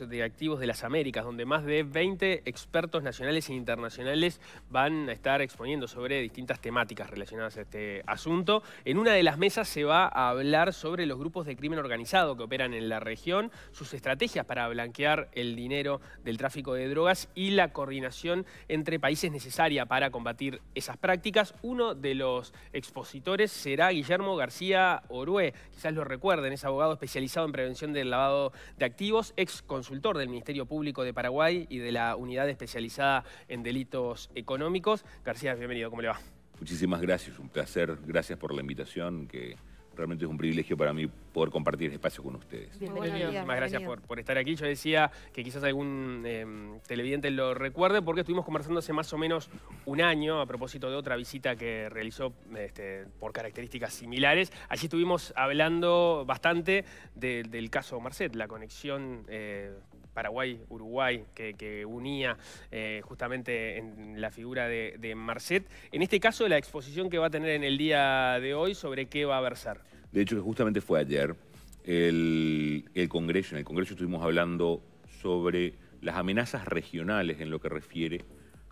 de activos de las Américas, donde más de 20 expertos nacionales e internacionales van a estar exponiendo sobre distintas temáticas relacionadas a este asunto. En una de las mesas se va a hablar sobre los grupos de crimen organizado que operan en la región, sus estrategias para blanquear el dinero del tráfico de drogas y la coordinación entre países necesaria para combatir esas prácticas. Uno de los expositores será Guillermo García Orué, quizás lo recuerden, es abogado especializado en prevención del lavado de activos, ex consultor del Ministerio Público de Paraguay y de la Unidad Especializada en Delitos Económicos. García, bienvenido, ¿cómo le va? Muchísimas gracias, un placer. Gracias por la invitación que realmente es un privilegio para mí poder compartir espacio con ustedes. Bienvenido. Muchísimas gracias por, estar aquí. Yo decía que quizás algún em, televidente lo recuerde porque estuvimos conversando hace más o menos un año a propósito de otra visita que realizó este, por características similares. Allí estuvimos hablando bastante del caso Marcet, la conexión... Eh, Paraguay, Uruguay, que, unía eh, justamente en la figura de, Marcet. En este caso, la exposición que va a tener en el día de hoy, ¿sobre qué va a versar? De hecho, que justamente fue ayer el, el Congreso. En el Congreso estuvimos hablando sobre las amenazas regionales en lo que refiere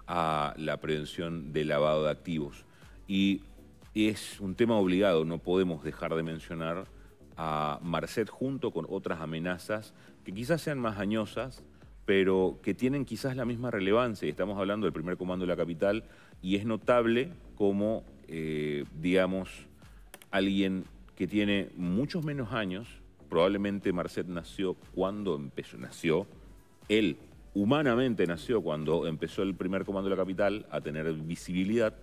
a la prevención del lavado de activos. Y es un tema obligado, no podemos dejar de mencionar a Marcet junto con otras amenazas que quizás sean más añosas, pero que tienen quizás la misma relevancia. Estamos hablando del primer comando de la capital y es notable como, eh, digamos, alguien que tiene muchos menos años, probablemente Marcet nació cuando empezó, nació, él humanamente nació cuando empezó el primer comando de la capital a tener visibilidad,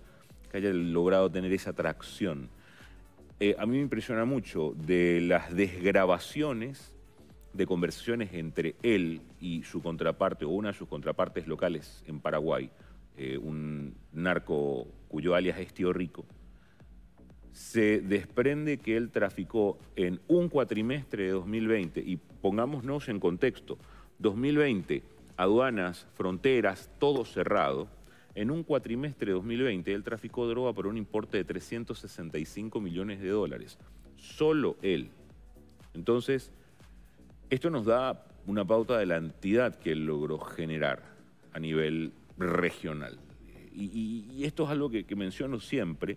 que haya logrado tener esa atracción. Eh, a mí me impresiona mucho de las desgrabaciones de conversaciones entre él y su contraparte o una de sus contrapartes locales en Paraguay, eh, un narco cuyo alias es Tío Rico, se desprende que él traficó en un cuatrimestre de 2020, y pongámonos en contexto, 2020, aduanas, fronteras, todo cerrado, en un cuatrimestre de 2020 él traficó droga por un importe de 365 millones de dólares, solo él. Entonces, esto nos da una pauta de la entidad que logró generar a nivel regional. Y, esto es algo que, menciono siempre.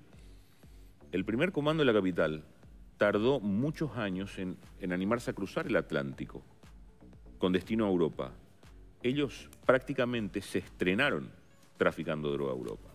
El primer comando de la capital tardó muchos años en, animarse a cruzar el Atlántico con destino a Europa. Ellos prácticamente se estrenaron traficando droga a Europa.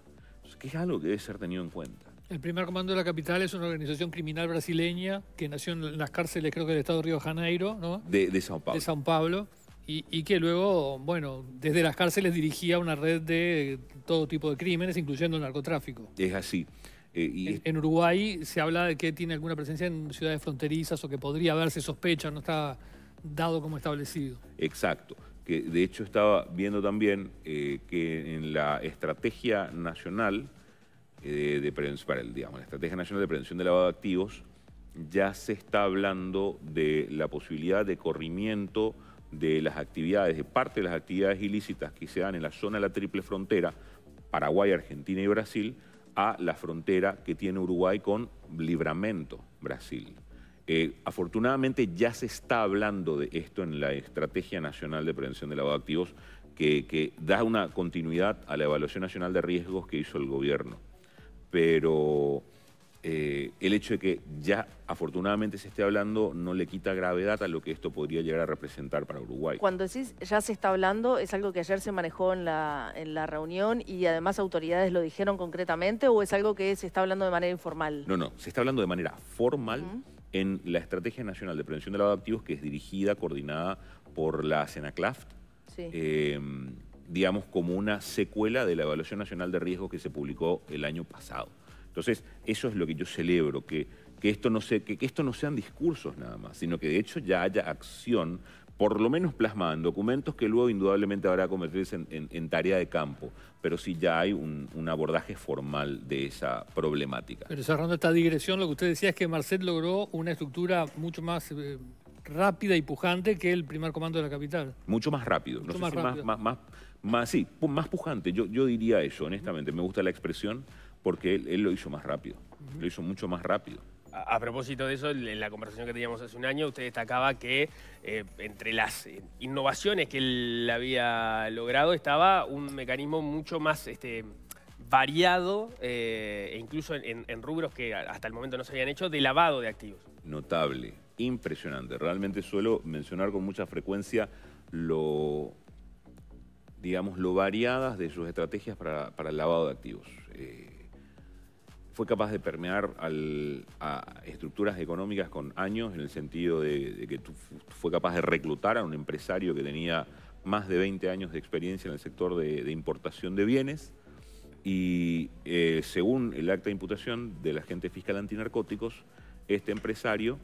que es algo que debe ser tenido en cuenta. El primer comando de la capital es una organización criminal brasileña que nació en las cárceles, creo que del estado de Río Janeiro, ¿no? De, de Pablo. Paulo. De São Paulo. Y, que luego, bueno, desde las cárceles dirigía una red de todo tipo de crímenes, incluyendo el narcotráfico. Es así. Eh, en, Uruguay se habla de que tiene alguna presencia en ciudades fronterizas o que podría haberse sospecha, no está dado como establecido. Exacto. Que de hecho estaba viendo también eh, que en la estrategia nacional eh, de para la Estrategia Nacional de Prevención de Lavado de Activos, ya se está hablando de la posibilidad de corrimiento de las actividades, de parte de las actividades ilícitas que se dan en la zona de la triple frontera, Paraguay, Argentina y Brasil, a la frontera que tiene Uruguay con Libramento, Brasil. Eh, afortunadamente ya se está hablando de esto en la Estrategia Nacional de Prevención de Lavado de Activos, que da una continuidad a la Evaluación Nacional de Riesgos que hizo el gobierno pero eh, el hecho de que ya afortunadamente se esté hablando no le quita gravedad a lo que esto podría llegar a representar para Uruguay. Cuando decís ya se está hablando, es algo que ayer se manejó en la, reunión y además autoridades lo dijeron concretamente o es algo que se está hablando de manera informal? No, no, se está hablando de manera formal. en la Estrategia Nacional de Prevención de Lavado de Activos, que es dirigida, coordinada por la Senaclaft. sí. Em, digamos, como una secuela de la Evaluación Nacional de Riesgos que se publicó el año pasado. Entonces, eso es lo que yo celebro, que, que esto no se, que, esto no sean discursos nada más, sino que de hecho ya haya acción por lo menos plasmada en documentos que luego indudablemente habrá que convertirse en, tarea de campo, pero sí ya hay un, abordaje formal de esa problemática. Pero cerrando esta digresión, lo que usted decía es que Marcet logró una estructura mucho más eh, rápida y pujante que el primer comando de la capital. Mucho más rápido. más, Más, más, más, sí, más pujante, yo, yo diría eso, honestamente. Me gusta la expresión porque él, lo hizo más rápido. Lo hizo mucho más rápido. A, propósito de eso, en la conversación que teníamos hace un año, usted destacaba que eh, entre las eh, innovaciones que él había logrado estaba un mecanismo mucho más... Este, variado, eh, e incluso en, en, rubros que hasta el momento no se habían hecho, de lavado de activos. Notable, impresionante. Realmente suelo mencionar con mucha frecuencia lo, digamos, lo variadas de sus estrategias para, el lavado de activos. Eh, fue capaz de permear a estructuras económicas con años, en el sentido de, que fue capaz de reclutar a un empresario que tenía más de 20 años de experiencia en el sector de, importación de bienes y eh, según el acta de imputación de la gente fiscal antinarcóticos, este empresario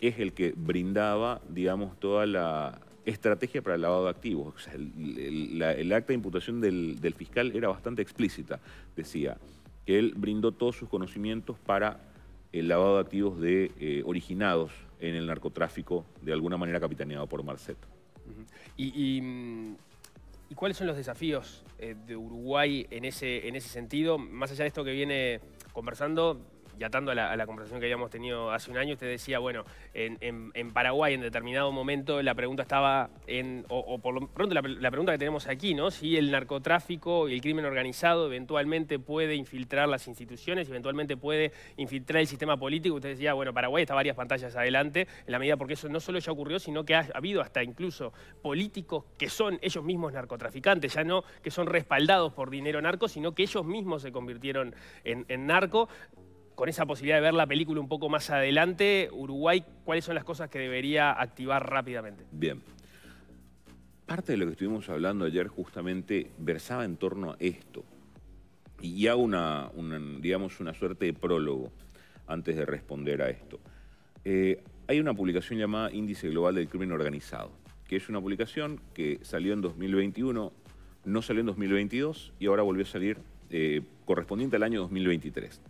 es el que brindaba, digamos, toda la estrategia para el lavado de activos. el, acta de imputación del, fiscal era bastante explícita. Decía que él brindó todos sus conocimientos para el lavado de activos de, eh, originados en el narcotráfico, de alguna manera capitaneado por Marcet. Mm, ¿Y, cuáles son los desafíos eh, de Uruguay en ese, en ese sentido? Más allá de esto que viene conversando, y atando a la, conversación que habíamos tenido hace un año, usted decía, bueno, en, Paraguay en determinado momento la pregunta estaba en, o, por lo pronto la, pregunta que tenemos aquí, ¿no? Si el narcotráfico y el crimen organizado eventualmente puede infiltrar las instituciones, eventualmente puede infiltrar el sistema político. Usted decía, bueno, Paraguay está varias pantallas adelante, en la medida porque eso no solo ya ocurrió, sino que ha habido hasta incluso políticos que son ellos mismos narcotraficantes, ya no que son respaldados por dinero narco, sino que ellos mismos se convirtieron en narco con esa posibilidad de ver la película un poco más adelante, Uruguay, ¿cuáles son las cosas que debería activar rápidamente? Bien. Parte de lo que estuvimos hablando ayer justamente versaba en torno a esto. Y hago una, digamos, una suerte de prólogo antes de responder a esto. Eh, hay una publicación llamada Índice Global del Crimen Organizado, que es una publicación que salió en 2021, no salió en 2022 y ahora volvió a salir eh, correspondiente al año 2023.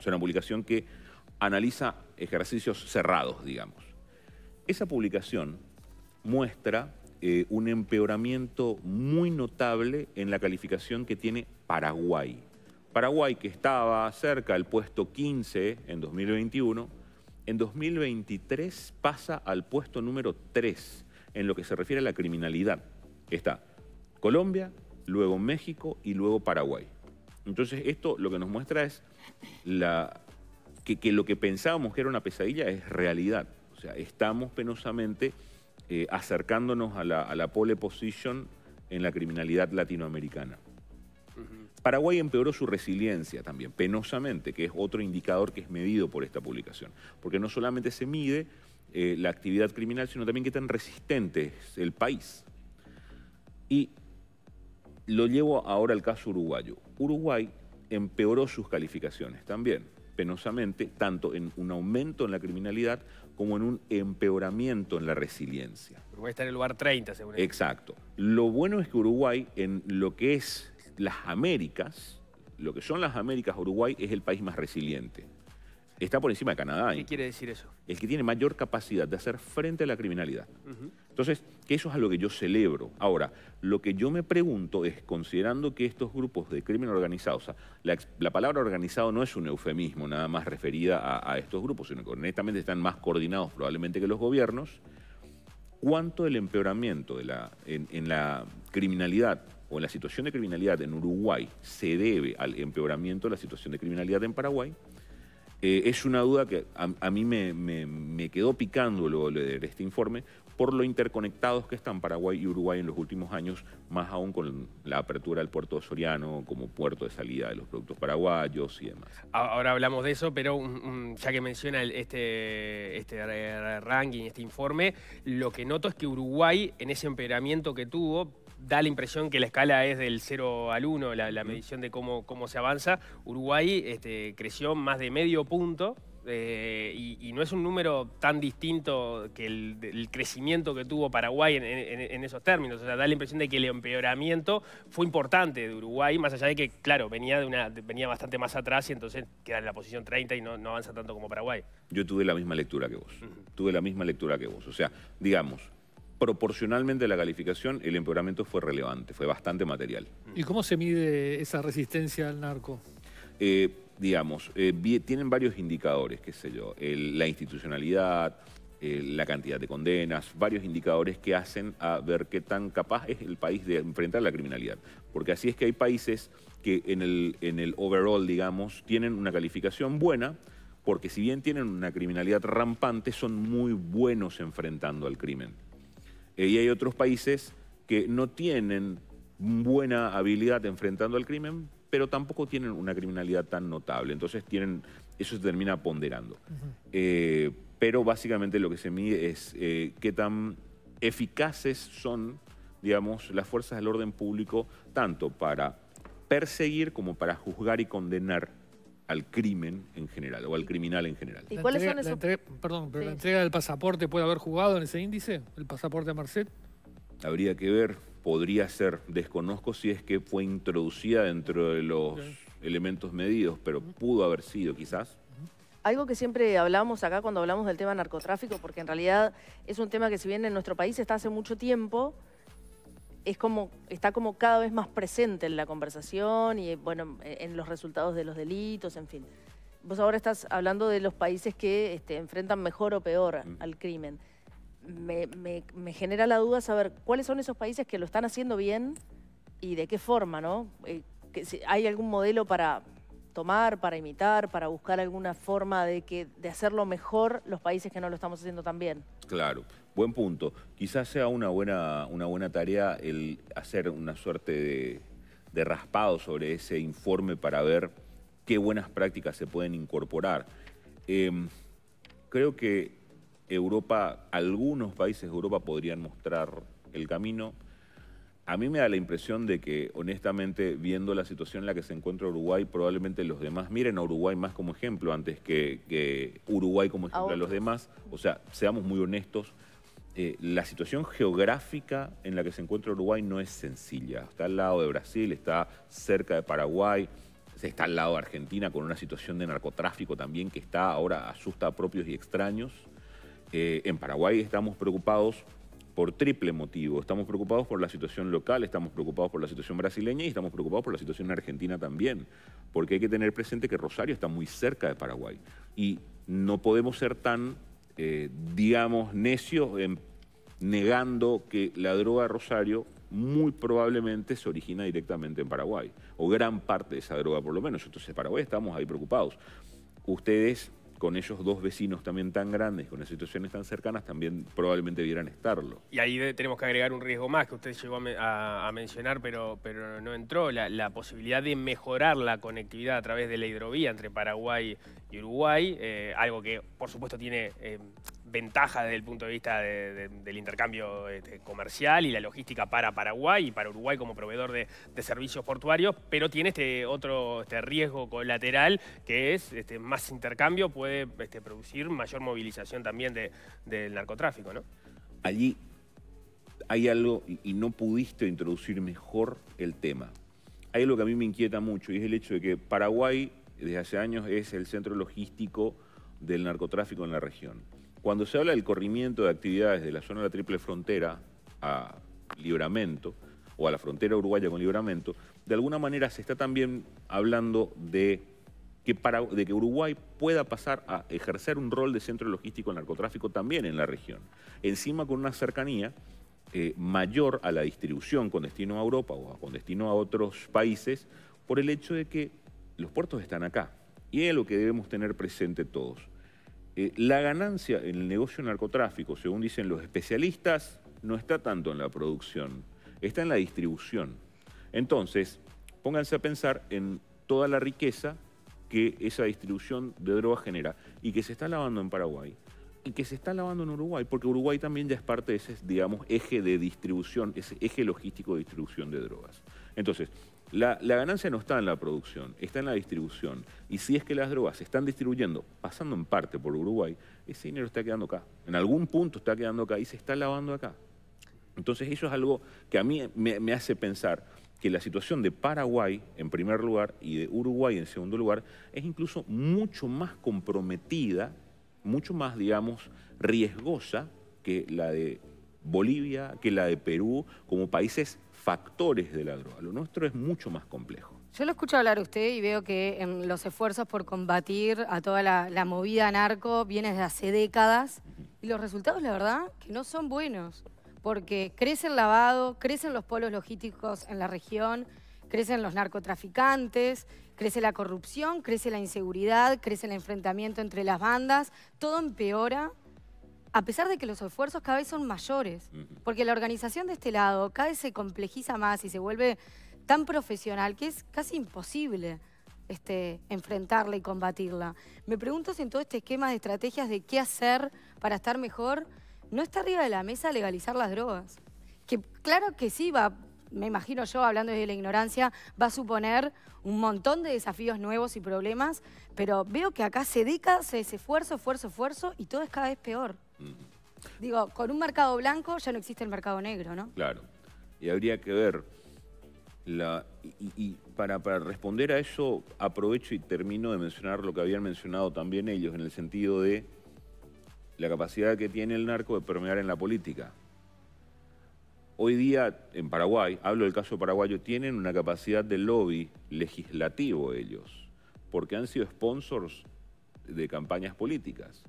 Es una publicación que analiza ejercicios cerrados, digamos. Esa publicación muestra eh, un empeoramiento muy notable en la calificación que tiene Paraguay. Paraguay, que estaba cerca del puesto 15 en 2021, en 2023 pasa al puesto número 3 en lo que se refiere a la criminalidad. Está Colombia, luego México y luego Paraguay. Entonces esto lo que nos muestra es la, que, lo que pensábamos que era una pesadilla es realidad. O sea, estamos penosamente eh, acercándonos a la, pole position en la criminalidad latinoamericana. Paraguay empeoró su resiliencia también, penosamente, que es otro indicador que es medido por esta publicación. Porque no solamente se mide eh, la actividad criminal, sino también qué tan resistente es el país. Y lo llevo ahora al caso uruguayo. Uruguay empeoró sus calificaciones también, penosamente, tanto en un aumento en la criminalidad como en un empeoramiento en la resiliencia. Uruguay está en el lugar 30, seguramente. Exacto. Lo bueno es que Uruguay, en lo que es las Américas, lo que son las Américas, Uruguay es el país más resiliente. Está por encima de Canadá. ¿Qué quiere decir eso? El que tiene mayor capacidad de hacer frente a la criminalidad. Entonces, que eso es a lo que yo celebro. Ahora, lo que yo me pregunto es, considerando que estos grupos de crimen organizado, o sea, la, palabra organizado no es un eufemismo nada más referida a, estos grupos, sino que honestamente están más coordinados probablemente que los gobiernos, ¿cuánto del empeoramiento de la, en la criminalidad o en la situación de criminalidad en Uruguay se debe al empeoramiento de la situación de criminalidad en Paraguay? Eh, es una duda que a, mí me, quedó picando luego de leer este informe por lo interconectados que están Paraguay y Uruguay en los últimos años, más aún con la apertura del puerto de Soriano como puerto de salida de los productos paraguayos y demás. Ahora hablamos de eso, pero ya que menciona este, este ranking, este informe, lo que noto es que Uruguay, en ese empeoramiento que tuvo, da la impresión que la escala es del 0 al 1, la, medición de cómo, cómo se avanza. Uruguay este, creció más de medio punto eh, y, no es un número tan distinto que el, crecimiento que tuvo Paraguay en, esos términos. O sea, da la impresión de que el empeoramiento fue importante de Uruguay, más allá de que, claro, venía, de una, venía bastante más atrás y entonces queda en la posición 30 y no, avanza tanto como Paraguay. Yo tuve la misma lectura que vos. Tuve la misma lectura que vos. O sea, digamos, proporcionalmente a la calificación, el empeoramiento fue relevante, fue bastante material. ¿Y cómo se mide esa resistencia al narco? Eh, digamos, eh, tienen varios indicadores, qué sé yo, la institucionalidad, eh, la cantidad de condenas, varios indicadores que hacen a ver qué tan capaz es el país de enfrentar la criminalidad. Porque así es que hay países que en el overall, digamos, tienen una calificación buena, porque si bien tienen una criminalidad rampante, son muy buenos enfrentando al crimen y hay otros países que no tienen buena habilidad enfrentando al crimen, pero tampoco tienen una criminalidad tan notable. Entonces tienen, eso se termina ponderando. Eh, pero básicamente lo que se mide es eh, qué tan eficaces son, digamos, las fuerzas del orden público, tanto para perseguir como para juzgar y condenar al crimen en general o al criminal en general. ¿Y cuáles son esos? perdón, pero la entrega del pasaporte puede haber jugado en ese índice, el pasaporte a Marcet. Habría que ver, podría ser, desconozco si es que fue introducida dentro de los elementos medidos, pero pudo haber sido quizás. Algo que siempre hablamos acá cuando hablamos del tema narcotráfico, porque en realidad es un tema que si bien en nuestro país está hace mucho tiempo, es como, está como cada vez más presente en la conversación y bueno, en los resultados de los delitos, en fin. Vos ahora estás hablando de los países que este, enfrentan mejor o peor mm. al crimen. Me, genera la duda saber cuáles son esos países que lo están haciendo bien y de qué forma, ¿no? Eh, ¿Hay algún modelo para, tomar, para imitar, para buscar alguna forma de, que, de hacerlo mejor los países que no lo estamos haciendo tan bien. Claro, buen punto. Quizás sea una buena, una buena tarea el hacer una suerte de, raspado sobre ese informe para ver qué buenas prácticas se pueden incorporar. Em, creo que Europa, algunos países de Europa podrían mostrar el camino a mí me da la impresión de que, honestamente, viendo la situación en la que se encuentra Uruguay, probablemente los demás miren a Uruguay más como ejemplo antes que, Uruguay como ejemplo a, los demás. O sea, seamos muy honestos, eh, la situación geográfica en la que se encuentra Uruguay no es sencilla. Está al lado de Brasil, está cerca de Paraguay, está al lado de Argentina con una situación de narcotráfico también que está ahora asusta a propios y extraños. Eh, en Paraguay estamos preocupados por triple motivo. Estamos preocupados por la situación local, estamos preocupados por la situación brasileña y estamos preocupados por la situación argentina también, porque hay que tener presente que Rosario está muy cerca de Paraguay y no podemos ser tan, eh, digamos, necios en negando que la droga de Rosario muy probablemente se origina directamente en Paraguay, o gran parte de esa droga por lo menos. Entonces, Paraguay estamos ahí preocupados. Ustedes con ellos dos vecinos también tan grandes, con las situaciones tan cercanas, también probablemente debieran estarlo. Y ahí tenemos que agregar un riesgo más que usted llegó a, mencionar, pero, pero no entró, la, posibilidad de mejorar la conectividad a través de la hidrovía entre Paraguay y Uruguay, eh, algo que por supuesto tiene... Eh, ventaja desde el punto de vista del intercambio este, comercial y la logística para Paraguay y para Uruguay como proveedor de, servicios portuarios, pero tiene este otro este riesgo colateral que es este, más intercambio puede este, producir mayor movilización también del narcotráfico, ¿no? Allí hay algo, y no pudiste introducir mejor el tema, hay algo que a mí me inquieta mucho y es el hecho de que Paraguay desde hace años es el centro logístico del narcotráfico en la región. Cuando se habla del corrimiento de actividades de la zona de la triple frontera a Libramento o a la frontera uruguaya con Libramento, de alguna manera se está también hablando de que, para, de que Uruguay pueda pasar a ejercer un rol de centro logístico en narcotráfico también en la región. Encima con una cercanía eh, mayor a la distribución con destino a Europa o con destino a otros países por el hecho de que los puertos están acá. Y es lo que debemos tener presente todos. Eh, la ganancia en el negocio narcotráfico, según dicen los especialistas, no está tanto en la producción, está en la distribución. Entonces, pónganse a pensar en toda la riqueza que esa distribución de drogas genera y que se está lavando en Paraguay y que se está lavando en Uruguay, porque Uruguay también ya es parte de ese, digamos, eje de distribución, ese eje logístico de distribución de drogas. Entonces, la, ganancia no está en la producción, está en la distribución. Y si es que las drogas se están distribuyendo, pasando en parte por Uruguay, ese dinero está quedando acá. En algún punto está quedando acá y se está lavando acá. Entonces eso es algo que a mí me, me hace pensar que la situación de Paraguay en primer lugar y de Uruguay en segundo lugar es incluso mucho más comprometida, mucho más, digamos, riesgosa que la de Bolivia, que la de Perú, como países factores del droga. Lo nuestro es mucho más complejo. Yo lo escucho hablar a usted y veo que en los esfuerzos por combatir a toda la, movida narco viene desde hace décadas y los resultados, la verdad, que no son buenos, porque crece el lavado, crecen los polos logísticos en la región, crecen los narcotraficantes, crece la corrupción, crece la inseguridad, crece el enfrentamiento entre las bandas, todo empeora a pesar de que los esfuerzos cada vez son mayores, porque la organización de este lado cada vez se complejiza más y se vuelve tan profesional que es casi imposible este, enfrentarla y combatirla. Me pregunto si en todo este esquema de estrategias de qué hacer para estar mejor, no está arriba de la mesa legalizar las drogas. Que claro que sí va, me imagino yo, hablando desde la ignorancia, va a suponer un montón de desafíos nuevos y problemas, pero veo que acá se dedica, se es esfuerzo, esfuerzo, esfuerzo y todo es cada vez peor. Digo, con un mercado blanco ya no existe el mercado negro, ¿no? Claro. Y habría que ver. La, y, para, para, responder a eso, aprovecho y termino de mencionar lo que habían mencionado también ellos, en el sentido de la capacidad que tiene el narco de permear en la política. Hoy día, en Paraguay, hablo del caso paraguayo, tienen una capacidad de lobby legislativo ellos, porque han sido sponsors de campañas políticas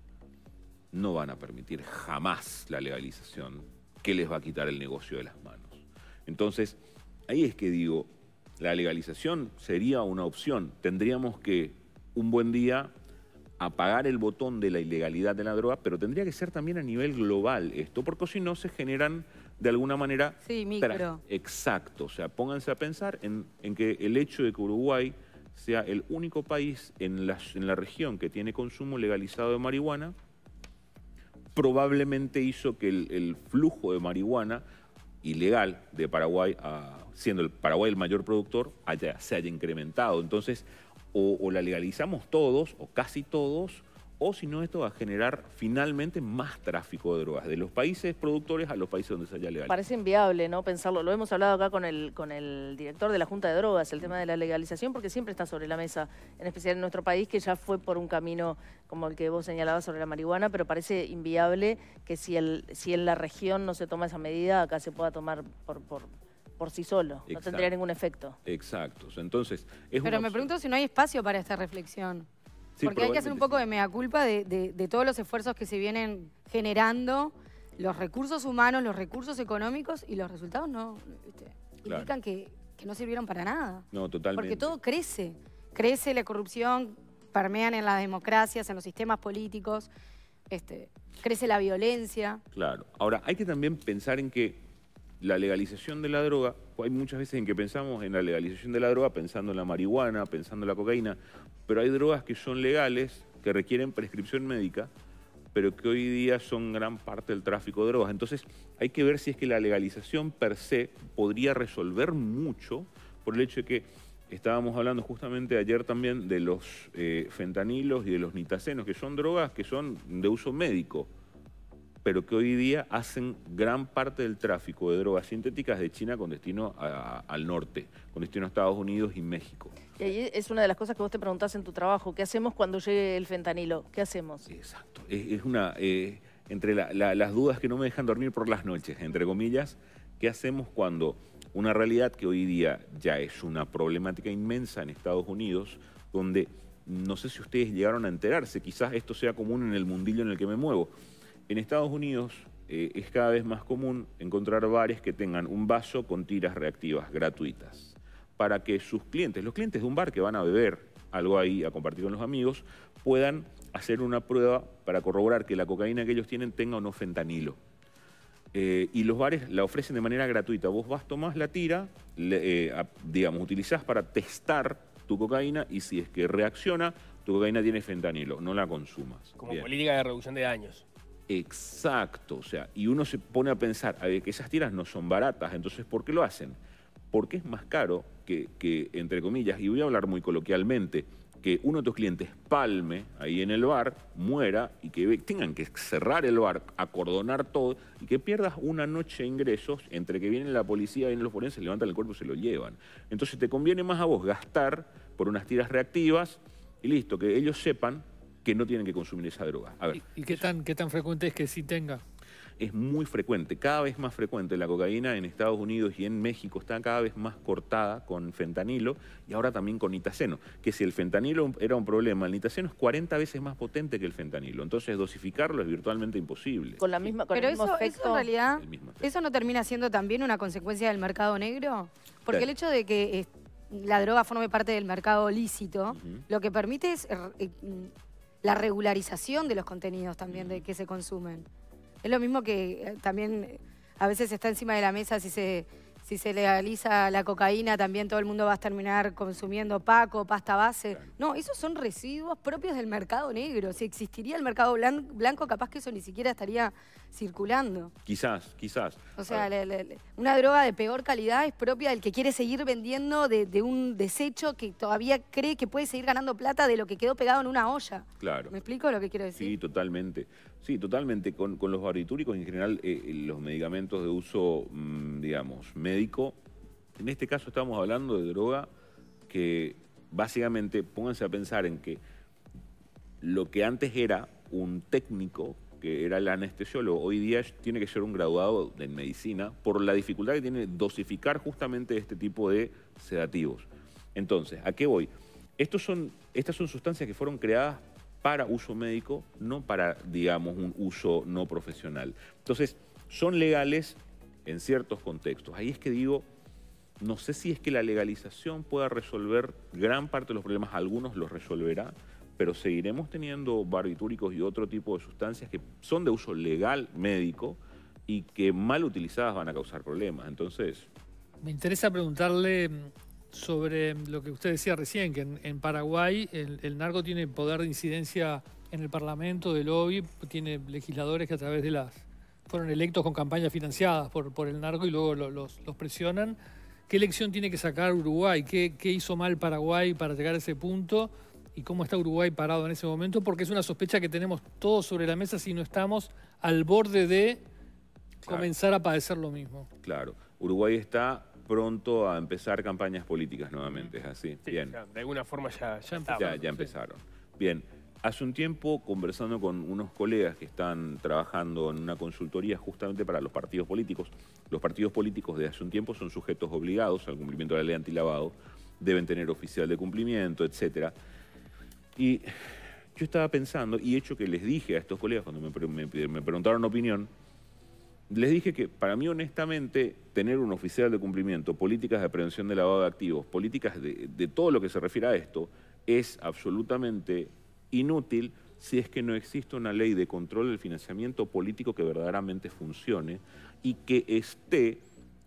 no van a permitir jamás la legalización que les va a quitar el negocio de las manos. Entonces, ahí es que digo, la legalización sería una opción. Tendríamos que un buen día apagar el botón de la ilegalidad de la droga, pero tendría que ser también a nivel global esto, porque si no se generan de alguna manera... Sí, micro. Exacto, o sea, pónganse a pensar en, que el hecho de que Uruguay sea el único país en la región que tiene consumo legalizado de marihuana, probablemente hizo que el, flujo de marihuana ilegal de Paraguay, ah, siendo el Paraguay el mayor productor, haya, se haya incrementado. Entonces, o, o la legalizamos todos, o casi todos, o si no esto va a generar finalmente más tráfico de drogas de los países productores a los países donde se haya legalizado. Parece inviable, ¿no? Pensarlo. Lo hemos hablado acá con el, con el director de la Junta de Drogas, el tema de la legalización, porque siempre está sobre la mesa, en especial en nuestro país, que ya fue por un camino como el que vos señalabas sobre la marihuana, pero parece inviable que si, el, si en la región no se toma esa medida, acá se pueda tomar por, por por sí solo, no tendría ningún efecto. Exacto, entonces... Es Pero me pregunto si no hay espacio para esta reflexión. Porque hay que hacer un poco de mea culpa de, todos los esfuerzos que se vienen generando, los recursos humanos, los recursos económicos y los resultados no indican que, no sirvieron para nada. No, totalmente. Porque todo crece. Crece la corrupción, permean en las democracias, en los sistemas políticos, este, crece la violencia. Claro. Ahora, hay que también pensar en que la legalización de la droga, pues hay muchas veces en que pensamos en la legalización de la droga pensando en la marihuana, pensando en la cocaína, pero hay drogas que son legales, que requieren prescripción médica, pero que hoy día son gran parte del tráfico de drogas. Entonces hay que ver si es que la legalización per se podría resolver mucho por el hecho de que estábamos hablando justamente ayer también de los eh, fentanilos y de los nitacenos, que son drogas que son de uso médico pero que hoy día hacen gran parte del tráfico de drogas sintéticas de China con destino al norte, con destino a Estados Unidos y México. Y ahí es una de las cosas que vos te preguntás en tu trabajo, ¿qué hacemos cuando llegue el fentanilo? ¿Qué hacemos? Exacto, es, una, eh, entre las dudas que no me dejan dormir por las noches, entre comillas, ¿qué hacemos cuando una realidad que hoy día ya es una problemática inmensa en Estados Unidos, donde no sé si ustedes llegaron a enterarse, quizás esto sea común en el mundillo en el que me muevo, en Estados Unidos eh, es cada vez más común encontrar bares que tengan un vaso con tiras reactivas gratuitas para que sus clientes, los clientes de un bar que van a beber algo ahí a compartir con los amigos, puedan hacer una prueba para corroborar que la cocaína que ellos tienen tenga o no fentanilo. Eh, y los bares la ofrecen de manera gratuita. Vos vas, tomás la tira, eh, digamos, utilizás para testar tu cocaína y si es que reacciona, tu cocaína tiene fentanilo, no la consumas. Como política de reducción de daños. Exacto, o sea, y uno se pone a pensar, a que esas tiras no son baratas, entonces ¿por qué lo hacen? Porque es más caro que, entre comillas, y voy a hablar muy coloquialmente, que uno de tus clientes palme ahí en el bar, muera y que tengan que cerrar el bar, acordonar todo y que pierdas una noche de ingresos entre que viene la policía, vienen los forenses, levantan el cuerpo y se lo llevan. Entonces te conviene más a vos gastar por unas tiras reactivas y listo, que ellos sepan que no tienen que consumir esa droga. ¿Y, qué, tan, qué tan frecuente es que sí tenga? Es muy frecuente, cada vez más frecuente. La cocaína en Estados Unidos y en México está cada vez más cortada con fentanilo y ahora también con nitaceno. Que si el fentanilo era un problema, el nitaceno es 40 veces más potente que el fentanilo. Entonces dosificarlo es virtualmente imposible. Con la misma, Pero eso, eso en realidad, ¿eso no termina siendo también una consecuencia del mercado negro? Porque el hecho de que eh, la droga forme parte del mercado lícito, lo que permite es eh, la regularización de los contenidos también de mm. que se consumen. Es lo mismo que eh, también eh, a veces está encima de la mesa si se si se legaliza la cocaína, también todo el mundo va a terminar consumiendo paco, pasta base. No, esos son residuos propios del mercado negro. Si existiría el mercado blanco, capaz que eso ni siquiera estaría circulando. Quizás, quizás. O sea, una droga de peor calidad es propia del que quiere seguir vendiendo de, de, un desecho que todavía cree que puede seguir ganando plata de lo que quedó pegado en una olla. Claro. ¿Me explico lo que quiero decir? Sí, totalmente. Sí, totalmente. Con, con los barbitúricos en general, eh, eh, los medicamentos de uso, mm, digamos, médico, en este caso estamos hablando de droga que básicamente, pónganse a pensar en que lo que antes era un técnico, que era el anestesiólogo, hoy día tiene que ser un graduado en medicina por la dificultad que tiene dosificar justamente este tipo de sedativos. Entonces, ¿a qué voy? Estos son, estas son sustancias que fueron creadas para uso médico, no para, digamos, un uso no profesional. Entonces, son legales en ciertos contextos. Ahí es que digo, no sé si es que la legalización pueda resolver gran parte de los problemas, algunos los resolverá, pero seguiremos teniendo barbitúricos y otro tipo de sustancias que son de uso legal médico y que mal utilizadas van a causar problemas. Entonces... Me interesa preguntarle sobre lo que usted decía recién, que en, Paraguay el, narco tiene poder de incidencia en el Parlamento, de lobby, tiene legisladores que a través de las... fueron electos con campañas financiadas por, por el narco y luego los, presionan. ¿Qué lección tiene que sacar Uruguay? ¿Qué, hizo mal Paraguay para llegar a ese punto? ¿Y cómo está Uruguay parado en ese momento? Porque es una sospecha que tenemos todos sobre la mesa si no estamos al borde de comenzar a padecer lo mismo. Claro, Uruguay está pronto a empezar campañas políticas nuevamente, ¿es así? Bien. de alguna forma ya, ya empezaron. Ya, empezaron. Bien. Hace un tiempo, conversando con unos colegas que están trabajando en una consultoría justamente para los partidos políticos, los partidos políticos de hace un tiempo son sujetos obligados al cumplimiento de la ley antilavado, deben tener oficial de cumplimiento, etc. Y yo estaba pensando, y hecho que les dije a estos colegas cuando me preguntaron opinión, les dije que para mí honestamente tener un oficial de cumplimiento, políticas de prevención de lavado de activos, políticas de, todo lo que se refiere a esto, es absolutamente inútil si es que no existe una ley de control del financiamiento político que verdaderamente funcione y que esté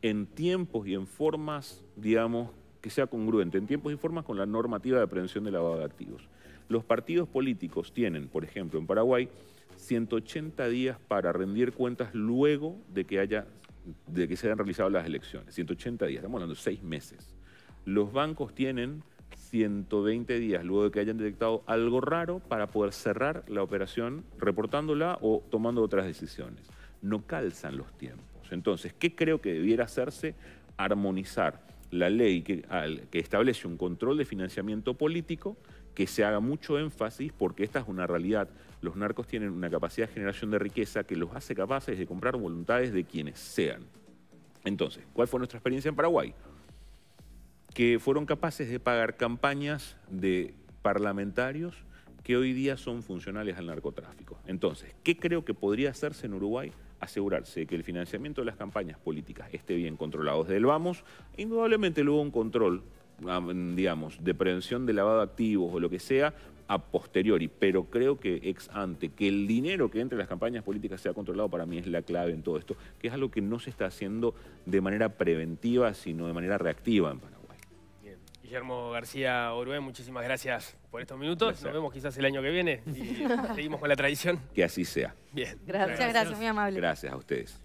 en tiempos y en formas, digamos, que sea congruente, en tiempos y formas con la normativa de prevención de lavado de activos. Los partidos políticos tienen, por ejemplo, en Paraguay, 180 días para rendir cuentas luego de que, haya, de que se hayan realizado las elecciones. 180 días, estamos hablando de seis meses. Los bancos tienen 120 días luego de que hayan detectado algo raro para poder cerrar la operación reportándola o tomando otras decisiones. No calzan los tiempos. Entonces, ¿qué creo que debiera hacerse? Armonizar la ley que establece un control de financiamiento político que se haga mucho énfasis porque esta es una realidad los narcos tienen una capacidad de generación de riqueza que los hace capaces de comprar voluntades de quienes sean. Entonces, ¿cuál fue nuestra experiencia en Paraguay? Que fueron capaces de pagar campañas de parlamentarios que hoy día son funcionales al narcotráfico. Entonces, ¿qué creo que podría hacerse en Uruguay? Asegurarse de que el financiamiento de las campañas políticas esté bien controlado desde el vamos. indudablemente luego un control digamos, de prevención de lavado de activos o lo que sea, a posteriori, pero creo que ex ante, que el dinero que entre en las campañas políticas sea controlado para mí es la clave en todo esto, que es algo que no se está haciendo de manera preventiva, sino de manera reactiva en Paraguay. Guillermo García Orué, muchísimas gracias por estos minutos. Nos vemos quizás el año que viene y seguimos con la tradición. Que así sea. Bien. Gracias, gracias, muy amable. Gracias a ustedes.